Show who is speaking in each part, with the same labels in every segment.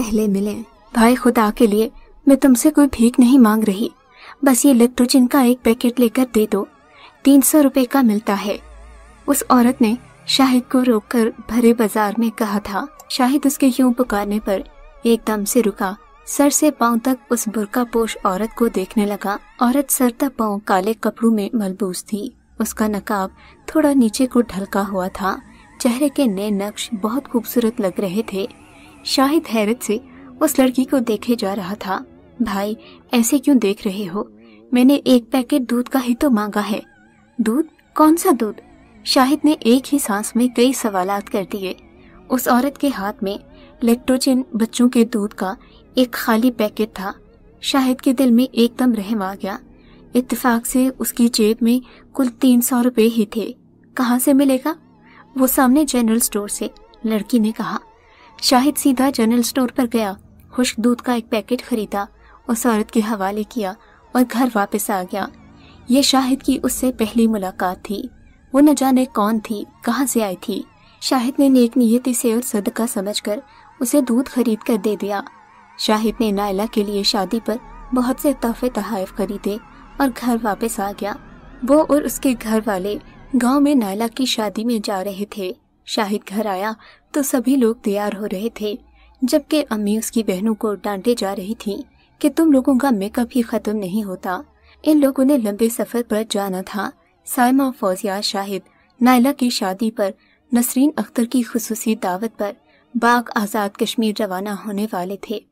Speaker 1: पहले मिले भाई खुदा के लिए मैं तुमसे कोई भीख नहीं मांग रही बस ये इलेक्ट्रोजिन का एक पैकेट लेकर दे दो तीन सौ रूपए का मिलता है उस औरत ने शाहिद को रोककर भरे बाजार में कहा था शाहिद उसके यूं पुकारने पर एकदम से रुका सर से पांव तक उस बुरका पोश औरत को देखने लगा औरत सर तक पांव काले कपड़ों में मलबूस थी उसका नकाब थोड़ा नीचे को ढलका हुआ था चेहरे के नए नक्श बहुत खूबसूरत लग रहे थे शाहिद हैरत से उस लड़की को देखे जा रहा था भाई ऐसे क्यों देख रहे हो मैंने एक पैकेट दूध का ही तो मांगा है दूध कौन सा दूध शाहिद ने एक ही सांस में कई सवालात कर दिए उस औरत के हाथ में लेक्ट्रोजिन बच्चों के दूध का एक खाली पैकेट था शाहिद के दिल में एकदम रहम आ गया इतफाक से उसकी जेब में कुल तीन सौ रुपये ही थे कहाँ से मिलेगा वो सामने जनरल स्टोर से लड़की ने कहा शाहिद सीधा जनरल स्टोर पर गया खुश्क दूध का एक पैकेट खरीदा उस औरत के हवाले किया और घर वापस आ गया ये शाहिद की उससे पहली मुलाकात थी वो न जाने कौन थी कहाँ से आई थी शाहिद ने नेक नीयती से और सदका समझकर उसे दूध खरीद कर दे दिया शाहिद ने नायला के लिए शादी पर बहुत से तोहफे तहाइफ खरीदे और घर वापस आ गया वो और उसके घर वाले गाँव में नायला की शादी में जा रहे थे शाहिद घर आया तो सभी लोग तैयार हो रहे थे जबकि अम्मी उसकी बहनों को डांटे जा रही थी कि तुम लोगों का मेकअप ही खत्म नहीं होता इन लोगों ने लंबे सफर पर जाना था साइमा फौजिया शाहिद नायला की शादी पर नसरीन अख्तर की खसूसी दावत पर बाग आज़ाद कश्मीर रवाना होने वाले थे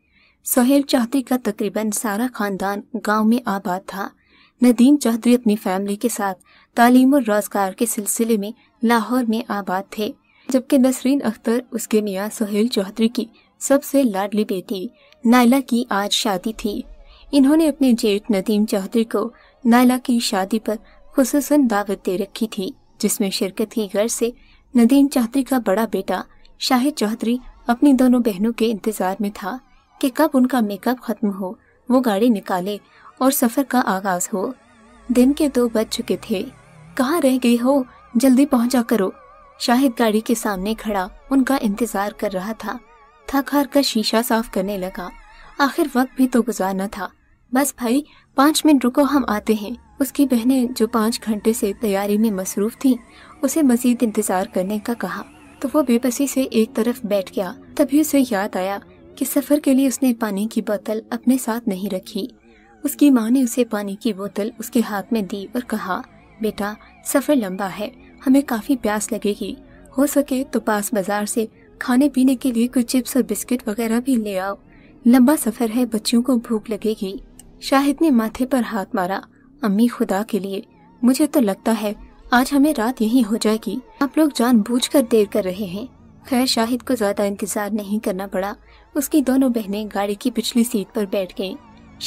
Speaker 1: सोहेल चौधरी का तकरीबन सारा खानदान गांव में आबाद था नदीम चौधरी अपनी फैमिली के साथ तालीम और रोजगार के सिलसिले में लाहौर में आबाद थे जबकि नसरीन अख्तर उसके मियाँ सोहेल चौधरी की सबसे लाडली बेटी नायला की आज शादी थी इन्होंने अपने जेठ नदीम चौधरी को नायला की शादी पर खूस दावत दे रखी थी जिसमें शिरकत की गर्ज से नदीम चौधरी का बड़ा बेटा शाहिद चौधरी अपनी दोनों बहनों के इंतजार में था कि कब उनका मेकअप खत्म हो वो गाड़ी निकाले और सफर का आगाज हो दिन के दो बज चुके थे कहाँ रह गए हो जल्दी पहुँचा करो शाहिद गाड़ी के सामने खड़ा उनका इंतजार कर रहा था थक हार कर शीशा साफ करने लगा आखिर वक्त भी तो गुजारना था बस भाई पाँच मिनट रुको हम आते हैं उसकी बहनें जो पाँच घंटे से तैयारी में मसरूफ थी उसे मजीद इंतजार करने का कहा तो वो बेबसी से एक तरफ बैठ गया तभी उसे याद आया कि सफर के लिए उसने पानी की बोतल अपने साथ नहीं रखी उसकी माँ ने उसे पानी की बोतल उसके हाथ में दी और कहा बेटा सफर लंबा है हमें काफ़ी प्यास लगेगी हो सके तो पास बाजार से खाने पीने के लिए कुछ चिप्स और बिस्किट वगैरह भी ले आओ लंबा सफर है बच्चियों को भूख लगेगी शाहिद ने माथे पर हाथ मारा अम्मी खुदा के लिए मुझे तो लगता है आज हमें रात यही हो जाएगी आप लोग जानबूझकर देर कर रहे हैं खैर शाहिद को ज्यादा इंतजार नहीं करना पड़ा उसकी दोनों बहनें गाड़ी की पिछली सीट पर बैठ गईं।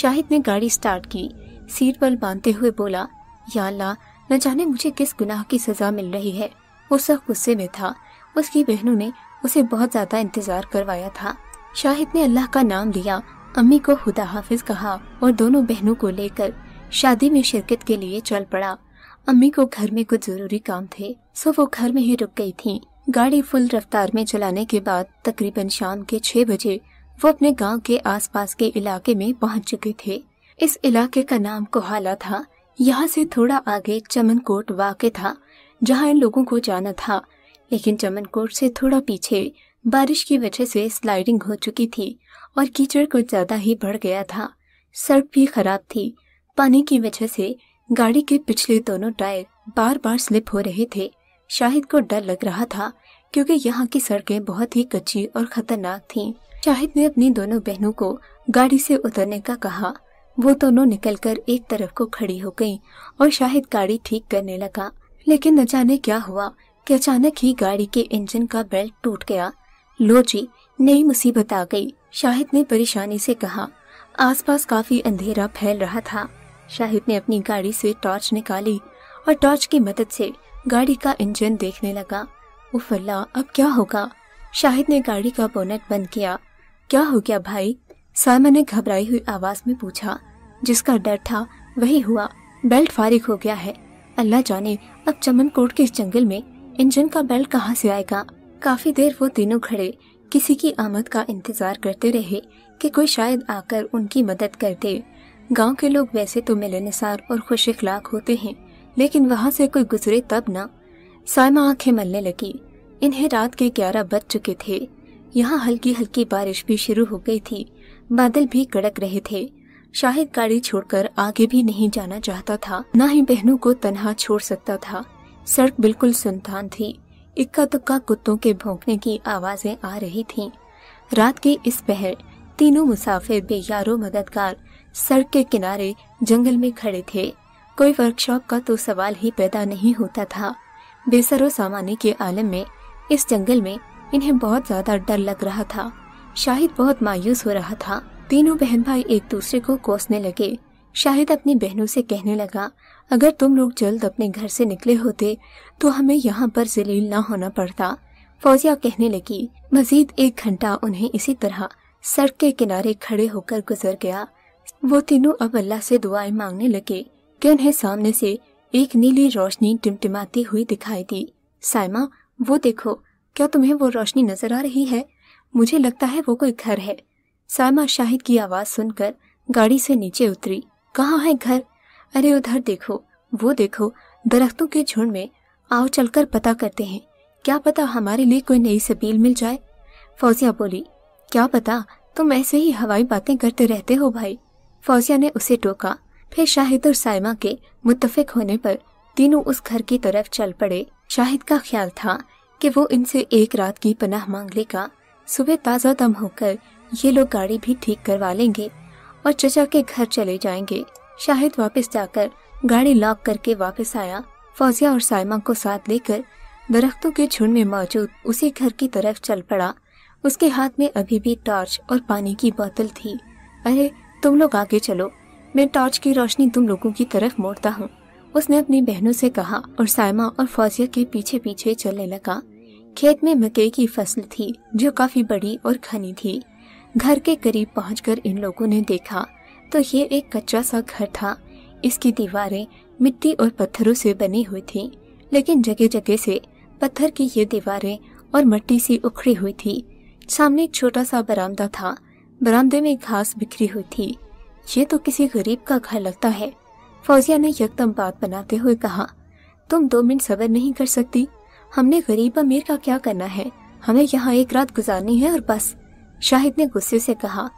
Speaker 1: शाहिद ने गाड़ी स्टार्ट की सीट पर बांधते हुए बोला या अल्लाह न जाने मुझे किस गुनाह की सजा मिल रही है वो सब गुस्से में था उसकी बहनों ने उसे बहुत ज्यादा इंतजार करवाया था शाहिद ने अल्लाह का नाम लिया अम्मी को खुदा हाफिज कहा और दोनों बहनों को लेकर शादी में शिरकत के लिए चल पड़ा अम्मी को घर में कुछ जरूरी काम थे सो वो घर में ही रुक गई थी गाड़ी फुल रफ्तार में चलाने के बाद तकरीबन शाम के छह बजे वो अपने गांव के आसपास के इलाके में पहुंच चुके थे इस इलाके का नाम कोहाला था यहाँ से थोड़ा आगे चमनकोट वाक़ था जहाँ इन लोगों को जाना था लेकिन चमनकोट से थोड़ा पीछे बारिश की वजह से स्लाइडिंग हो चुकी थी और कीचड़ कुछ ज़्यादा ही बढ़ गया था सड़क भी खराब थी पानी की वजह से गाड़ी के पिछले दोनों टायर बार बार स्लिप हो रहे थे शाहिद को डर लग रहा था क्योंकि यहाँ की सड़कें बहुत ही कच्ची और खतरनाक थीं। शाहिद ने अपनी दोनों बहनों को गाड़ी से उतरने का कहा वो दोनों निकलकर एक तरफ को खड़ी हो गयी और शाहिद गाड़ी ठीक करने लगा लेकिन न जाने क्या हुआ कि अचानक ही गाड़ी के इंजन का बेल्ट टूट गया लो जी नई मुसीबत आ गई शाहिद ने परेशानी से कहा आसपास काफी अंधेरा फैल रहा था शाहिद ने अपनी गाड़ी से टॉर्च निकाली और टॉर्च की मदद से गाड़ी का इंजन देखने लगा उफ अल्लाह अब क्या होगा शाहिद ने गाड़ी का बोनेट बंद किया क्या हो गया भाई सायमा ने घबराई हुई आवाज में पूछा जिसका डर था वही हुआ बेल्ट फारिग हो गया है अल्लाह जाने अब चमन कोट के जंगल में इंजन का बेल्ट कहाँ से आएगा काफी देर वो तीनों खड़े किसी की आमद का इंतजार करते रहे कि कोई शायद आकर उनकी मदद कर दे गांव के लोग वैसे तो मिलनसार और खुश अखलाक होते हैं लेकिन वहाँ से कोई गुजरे तब ना सायमा आंखें मलने लगी इन्हें रात के ग्यारह बज चुके थे यहाँ हल्की हल्की बारिश भी शुरू हो गई थी बादल भी कड़क रहे थे शाहिद गाड़ी छोड़कर आगे भी नहीं जाना चाहता था न ही बहनों को तनहा छोड़ सकता था सड़क बिल्कुल सुनसान थी इक्का तुक्का कुत्तों के भौंकने की आवाजें आ रही थीं। रात के इस पहर तीनों मुसाफिर बेयारो मददगार सड़क के किनारे जंगल में खड़े थे कोई वर्कशॉप का तो सवाल ही पैदा नहीं होता था बेसरो सामाने के आलम में इस जंगल में इन्हें बहुत ज्यादा डर लग रहा था शाहिद बहुत मायूस हो रहा था तीनों बहन भाई एक दूसरे को कोसने लगे शाहिद अपनी बहनों से कहने लगा अगर तुम लोग जल्द अपने घर से निकले होते तो हमें यहाँ पर जलील ना होना पड़ता फौजिया कहने लगी मजीद एक घंटा उन्हें इसी तरह सड़क के किनारे खड़े होकर गुजर गया वो तीनों अब अल्लाह से दुआएं मांगने लगे कि उन्हें सामने से एक नीली रोशनी टिमटिमाती हुई दिखाई दी साइमा वो देखो क्या तुम्हें वो रोशनी नजर आ रही है मुझे लगता है वो कोई घर है सायमा शाहिद की आवाज़ सुनकर गाड़ी से नीचे उतरी कहाँ है घर अरे उधर देखो वो देखो दरख्तों के झुंड में आओ चलकर पता करते हैं क्या पता हमारे लिए कोई नई सबील मिल जाए फौजिया बोली क्या पता तुम ऐसे ही हवाई बातें करते रहते हो भाई फौजिया ने उसे टोका फिर शाहिद और सायमा के मुतफिक होने पर तीनों उस घर की तरफ चल पड़े शाहिद का ख्याल था कि वो इनसे एक रात की पनाह मांग लेगा सुबह ताज़ा दम होकर ये लोग गाड़ी भी ठीक करवा लेंगे और चचा के घर चले जाएंगे शाहिद वापस जाकर गाड़ी लॉक करके वापस आया फौजिया और साइमा को साथ लेकर दरख्तों के झुंड में मौजूद उसी घर की तरफ चल पड़ा उसके हाथ में अभी भी टॉर्च और पानी की बोतल थी अरे तुम लोग आगे चलो मैं टॉर्च की रोशनी तुम लोगों की तरफ मोड़ता हूँ उसने अपनी बहनों से कहा और साइमा और फौजिया के पीछे पीछे चलने लगा खेत में मकई की फसल थी जो काफी बड़ी और घनी थी घर के करीब पहुंचकर इन लोगों ने देखा तो ये एक कच्चा सा घर था इसकी दीवारें मिट्टी और पत्थरों से बनी हुई थी लेकिन जगह जगह से पत्थर की ये दीवारें और मट्टी सी उखड़ी हुई थी सामने एक छोटा सा बरामदा था बरामदे में घास बिखरी हुई थी ये तो किसी गरीब का घर लगता है फौजिया ने यकदम बात बनाते हुए कहा तुम दो मिनट सबर नहीं कर सकती हमने गरीब अमीर का क्या करना है हमें यहाँ एक रात गुजारनी है और बस शाहिद ने गुस्से से कहा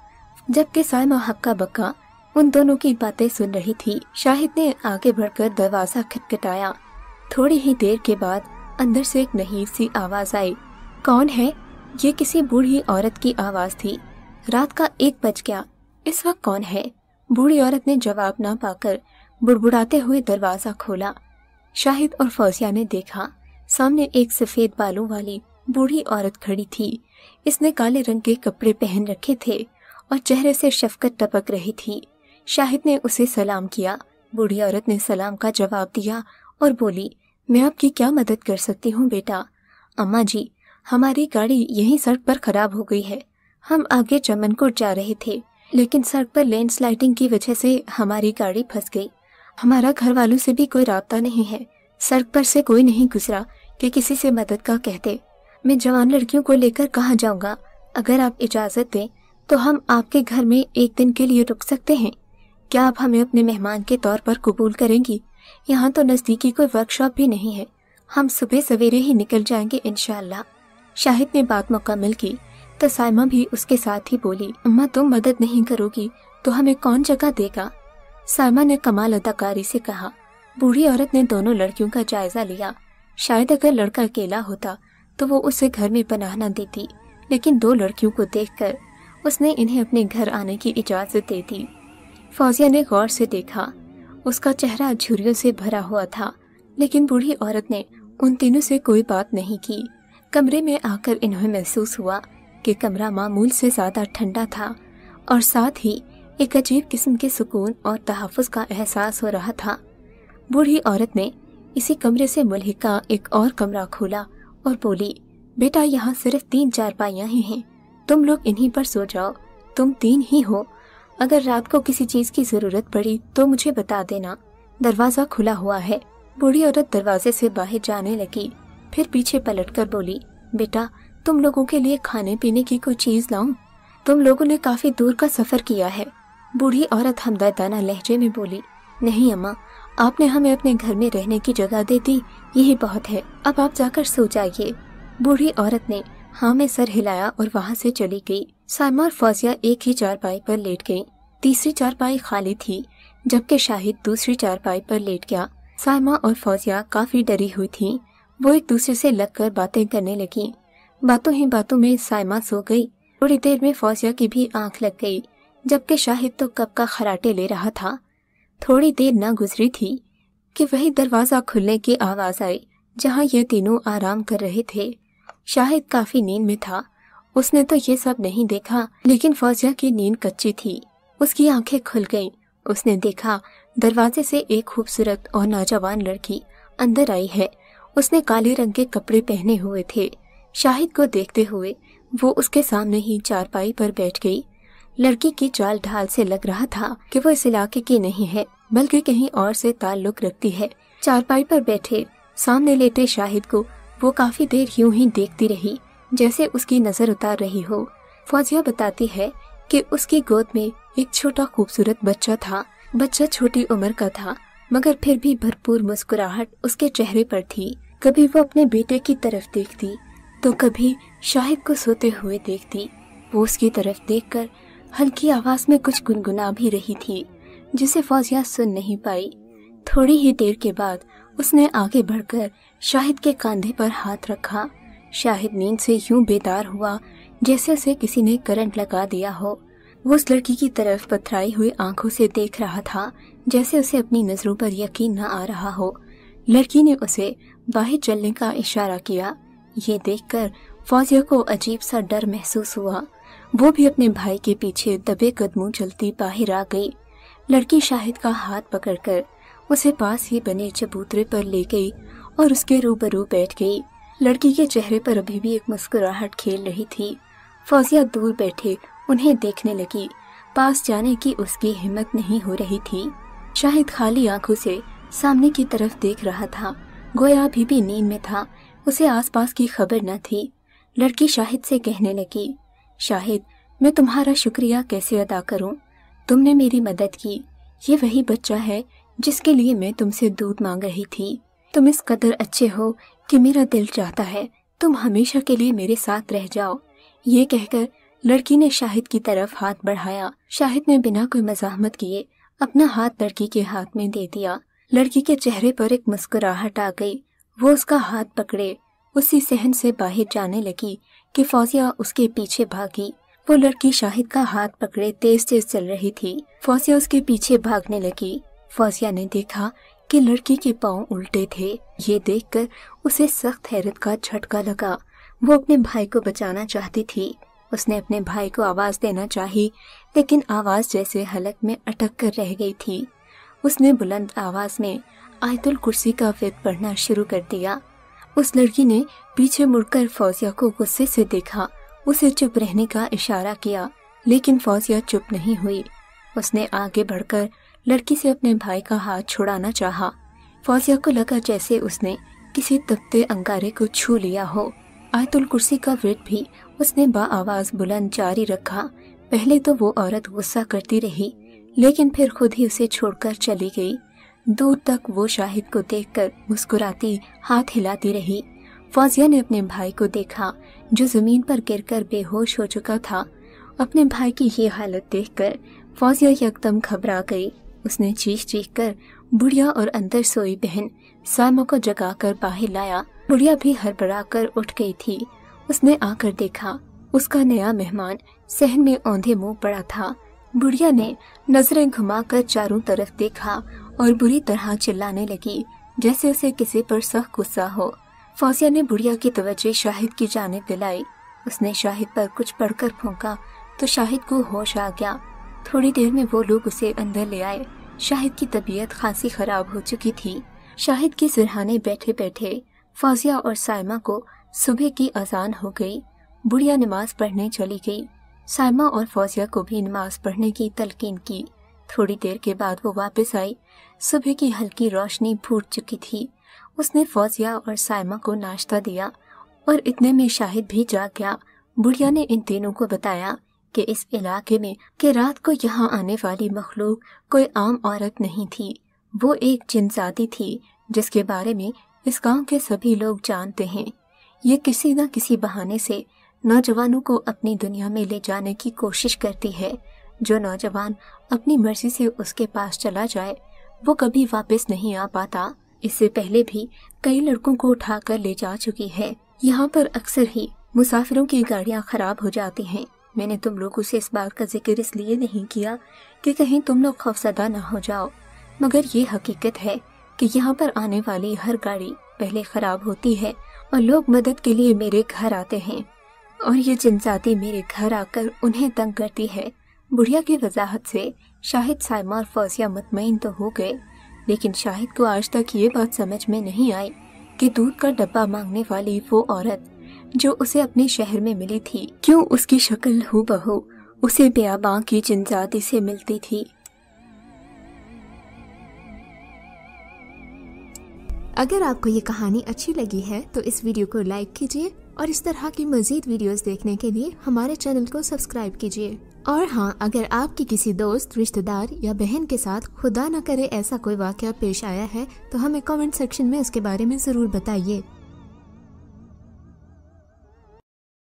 Speaker 1: जबकि सायमा हक्का बक्का उन दोनों की बातें सुन रही थी शाहिद ने आगे बढ़कर दरवाजा खटखटाया थोड़ी ही देर के बाद अंदर से एक नहीं सी आवाज आई कौन है ये किसी बूढ़ी औरत की आवाज थी रात का एक बज गया इस वक्त कौन है बूढ़ी औरत ने जवाब ना पाकर बुड़बुड़ाते हुए दरवाजा खोला शाहिद और फौजिया ने देखा सामने एक सफेद बालों वाली बूढ़ी औरत खड़ी थी इसने काले रंग के कपड़े पहन रखे थे और चेहरे से शफकत टपक रही थी शाहिद ने उसे सलाम किया बूढ़ी औरत ने सलाम का जवाब दिया और बोली मैं आपकी क्या मदद कर सकती हूँ बेटा अम्मा जी हमारी गाड़ी यहीं सड़क पर खराब हो गई है हम आगे चमनकोट जा रहे थे लेकिन सड़क पर लैंडस्लाइडिंग की वजह से हमारी गाड़ी फंस गई हमारा घर वालों से भी कोई रबता नहीं है सड़क पर से कोई नहीं गुजरा कि किसी से मदद का कहते मैं जवान लड़कियों को लेकर कहाँ जाऊँगा अगर आप इजाज़त दें तो हम आपके घर में एक दिन के लिए रुक सकते हैं क्या आप हमें अपने मेहमान के तौर पर कबूल करेंगी यहाँ तो नज़दीकी कोई वर्कशॉप भी नहीं है हम सुबह सवेरे ही निकल जाएंगे इन शाहिद ने बात मुकम्मल की तो साइमा भी उसके साथ ही बोली अम्मा तुम मदद नहीं करोगी तो हमें कौन जगह देगा साइमा ने कमाल अदाकारी से कहा बूढ़ी औरत ने दोनों लड़कियों का जायजा लिया शायद अगर लड़का अकेला होता तो वो उसे घर में पनाह न देती लेकिन दो लड़कियों को देखकर उसने इन्हें अपने घर आने की इजाज़त दे दी फौजिया ने गौर से देखा उसका चेहरा झुरियों से भरा हुआ था लेकिन बूढ़ी औरत ने उन तीनों से कोई बात नहीं की कमरे में आकर इन्हें महसूस हुआ कि कमरा मामूल से ज़्यादा ठंडा था और साथ ही एक अजीब किस्म के सुकून और तहफ़ का एहसास हो रहा था बूढ़ी औरत ने इसी कमरे से मुलहिका एक और कमरा खोला और बोली बेटा यहाँ सिर्फ तीन चारपाइयाँ ही हैं तुम लोग इन्हीं पर सो जाओ तुम तीन ही हो अगर रात को किसी चीज की जरूरत पड़ी तो मुझे बता देना दरवाजा खुला हुआ है बूढ़ी औरत दरवाजे से बाहर जाने लगी फिर पीछे पलटकर बोली बेटा तुम लोगों के लिए खाने पीने की कोई चीज लाऊं? तुम लोगों ने काफी दूर का सफर किया है बूढ़ी औरत हमदर्दाना लहजे में बोली नहीं अम्मा आपने हमें अपने घर में रहने की जगह दे दी यही बहुत है अब आप जाकर सो जाइए बूढ़ी औरत ने हाँ में सर हिलाया और वहाँ से चली गई सायमा और फौजिया एक ही चारपाई पर लेट गयी तीसरी चारपाई खाली थी जबकि शाहिद दूसरी चारपाई पर लेट गया सायमा और फौजिया काफी डरी हुई थी वो एक दूसरे से लगकर बातें करने लगी बातों ही बातों में सायमा सो गई थोड़ी देर में फौजिया की भी आंख लग गई जबकि शाहिद तो कब का खराटे ले रहा था थोड़ी देर न गुजरी थी कि वही दरवाज़ा खुलने की आवाज़ आई जहाँ ये तीनों आराम कर रहे थे शाहिद काफ़ी नींद में था उसने तो ये सब नहीं देखा लेकिन फौजिया की नींद कच्ची थी उसकी आंखें खुल गईं। उसने देखा दरवाजे से एक खूबसूरत और नौजवान लड़की अंदर आई है उसने काले रंग के कपड़े पहने हुए थे शाहिद को देखते हुए वो उसके सामने ही चारपाई पर बैठ गई लड़की की चाल ढाल से लग रहा था कि वो इस इलाके की नहीं है बल्कि कहीं और से ताल्लुक रखती है चारपाई पर बैठे सामने लेटे शाहिद को वो काफी देर यूं ही देखती रही जैसे उसकी नजर उतार रही हो फौजिया बताती है कि उसकी गोद में एक छोटा खूबसूरत बच्चा था बच्चा छोटी उम्र का था मगर फिर भी भरपूर मुस्कुराहट उसके चेहरे पर थी कभी वो अपने बेटे की तरफ देखती तो कभी शाहिद को सोते हुए देखती वो उसकी तरफ देखकर हल्की आवाज में कुछ गुनगुना भी रही थी जिसे फौजिया सुन नहीं पाई थोड़ी ही देर के बाद उसने आगे बढ़कर शाहिद के कंधे पर हाथ रखा शाहिद नींद से यूं बेदार हुआ जैसे उसे किसी ने करंट लगा दिया हो वो उस लड़की की तरफ पथराई हुई आंखों से देख रहा था जैसे उसे अपनी नजरों पर यकीन न आ रहा हो लड़की ने उसे बाहर चलने का इशारा किया ये देखकर फौजिया को अजीब सा डर महसूस हुआ वो भी अपने भाई के पीछे दबे कदमों चलती बाहर आ गई लड़की शाहिद का हाथ पकड़कर उसे पास ही बने चबूतरे पर ले गई और उसके रूबरू बैठ गई लड़की के चेहरे पर अभी भी एक मुस्कुराहट खेल रही थी फौजिया दूर बैठे उन्हें देखने लगी पास जाने की उसकी हिम्मत नहीं हो रही थी शाहिद खाली आंखों से सामने की तरफ देख रहा था गोया अभी भी नींद में था उसे आसपास की खबर न थी लड़की शाहिद से कहने लगी शाहिद मैं तुम्हारा शुक्रिया कैसे अदा करूं? तुमने मेरी मदद की ये वही बच्चा है जिसके लिए मैं तुमसे दूध मांग रही थी तुम इस कदर अच्छे हो कि मेरा दिल चाहता है तुम हमेशा के लिए मेरे साथ रह जाओ ये कहकर लड़की ने शाहिद की तरफ हाथ बढ़ाया शाहिद ने बिना कोई मजामत किए अपना हाथ लड़की के हाथ में दे दिया लड़की के चेहरे पर एक मुस्कुराहट आ गई वो उसका हाथ पकड़े उसी सहन से बाहर जाने लगी कि फौजिया उसके पीछे भागी वो लड़की शाहिद का हाथ पकड़े तेज तेज चल रही थी फौजिया उसके पीछे भागने लगी फौजिया ने देखा कि लड़की के पाँव उल्टे थे ये देखकर उसे सख्त हैरत का झटका लगा वो अपने भाई को बचाना चाहती थी उसने अपने भाई को आवाज देना चाही लेकिन आवाज जैसे हलक में अटक कर रह गई थी उसने बुलंद आवाज में आयतुल कुर्सी का वेद पढ़ना शुरू कर दिया उस लड़की ने पीछे मुड़कर फौजिया को गुस्से से देखा उसे चुप रहने का इशारा किया लेकिन फौजिया चुप नहीं हुई उसने आगे बढ़कर लड़की से अपने भाई का हाथ छुड़ाना चाहा। फौजिया को लगा जैसे उसने किसी तपते अंगारे को छू लिया हो आयतुल कुर्सी का व्रत भी उसने आवाज बुलंद जारी रखा पहले तो वो औरत गुस्सा करती रही लेकिन फिर खुद ही उसे छोड़कर चली गई दूर तक वो शाहिद को देखकर मुस्कुराती हाथ हिलाती रही फौजिया ने अपने भाई को देखा जो जमीन पर गिरकर बेहोश हो चुका था अपने भाई की ये हालत देखकर फौजिया यकदम घबरा गई उसने चीख चीख कर बुढ़िया और अंदर सोई बहन सामा को जगाकर बाहर लाया बुढ़िया भी हड़बड़ा कर उठ गई थी उसने आकर देखा उसका नया मेहमान सहन में औंधे मुंह पड़ा था बुढ़िया ने नजरें घुमाकर चारों तरफ देखा और बुरी तरह चिल्लाने लगी जैसे उसे किसी पर सख गुस्सा हो फौजिया ने बुढ़िया की तवज्जो शाहिद की जानब दिलाई उसने शाहिद पर कुछ पढ़कर फूका तो शाहिद को होश आ गया थोड़ी देर में वो लोग उसे अंदर ले आए शाहिद की तबीयत खासी खराब हो चुकी थी शाहिद के सिरहाने बैठे बैठे फौजिया और साइमा को सुबह की अजान हो गई बुढ़िया नमाज पढ़ने चली गई साइमा और फौजिया को भी नमाज पढ़ने की तलकीन की थोड़ी देर के बाद वो वापस आई सुबह की हल्की रोशनी फूट चुकी थी उसने फौजिया और साइमा को नाश्ता दिया और इतने में शाहिद भी जाग गया बुढ़िया ने इन तीनों को बताया कि इस इलाके में कि रात को यहाँ आने वाली मखलूक कोई आम औरत नहीं थी वो एक जिनजाती थी जिसके बारे में इस गांव के सभी लोग जानते हैं ये किसी न किसी बहाने से नौजवानों को अपनी दुनिया में ले जाने की कोशिश करती है जो नौजवान अपनी मर्जी से उसके पास चला जाए वो कभी वापस नहीं आ पाता इससे पहले भी कई लड़कों को उठा कर ले जा चुकी है यहाँ पर अक्सर ही मुसाफिरों की गाड़ियाँ खराब हो जाती हैं मैंने तुम लोग से इस बात का जिक्र इसलिए नहीं किया कि कहीं तुम लोग खौफसदा न हो जाओ मगर ये हकीकत है कि यहाँ पर आने वाली हर गाड़ी पहले खराब होती है और लोग मदद के लिए मेरे घर आते हैं और ये जनजाति मेरे घर आकर उन्हें तंग करती है बुढ़िया की वजाहत से शाहिद साइमा और फौजिया मुतमिन तो हो गए लेकिन शाहिद को आज तक ये बात समझ में नहीं आई कि दूध का डब्बा मांगने वाली वो औरत जो उसे अपने शहर में मिली थी क्यों उसकी शक्ल हो बहो उसे बेआबा की जिनजाती से मिलती थी अगर आपको ये कहानी अच्छी लगी है तो इस वीडियो को लाइक कीजिए और इस तरह की मज़ीद वीडियोस देखने के लिए हमारे चैनल को सब्सक्राइब कीजिए और हाँ अगर आपके किसी दोस्त रिश्तेदार या बहन के साथ खुदा न करे ऐसा कोई वाक़ पेश आया है तो हमें कमेंट सेक्शन में उसके बारे में ज़रूर बताइए